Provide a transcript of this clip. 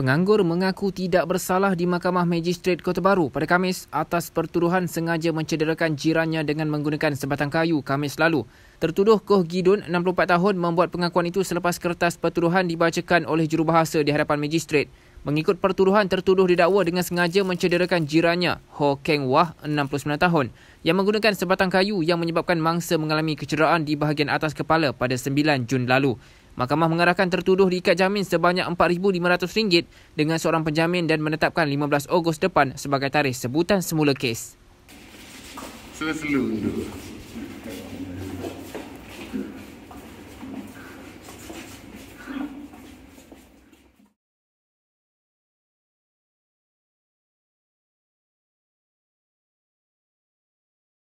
Penganggur mengaku tidak bersalah di Mahkamah Magistrate Kota Baru pada Kamis atas pertuduhan sengaja mencederakan jirannya dengan menggunakan sebatang kayu Kamis lalu. Tertuduh Koh Gidun, 64 tahun, membuat pengakuan itu selepas kertas pertuduhan dibacakan oleh jurubahasa di hadapan Magistrate. Mengikut pertuduhan, tertuduh didakwa dengan sengaja mencederakan jirannya, Ho Keng Wah, 69 tahun, yang menggunakan sebatang kayu yang menyebabkan mangsa mengalami kecederaan di bahagian atas kepala pada 9 Jun lalu. Mahkamah mengarahkan tertuduh diikat jamin sebanyak RM4,500 dengan seorang penjamin dan menetapkan 15 Ogos depan sebagai tarikh sebutan semula kes. Selalu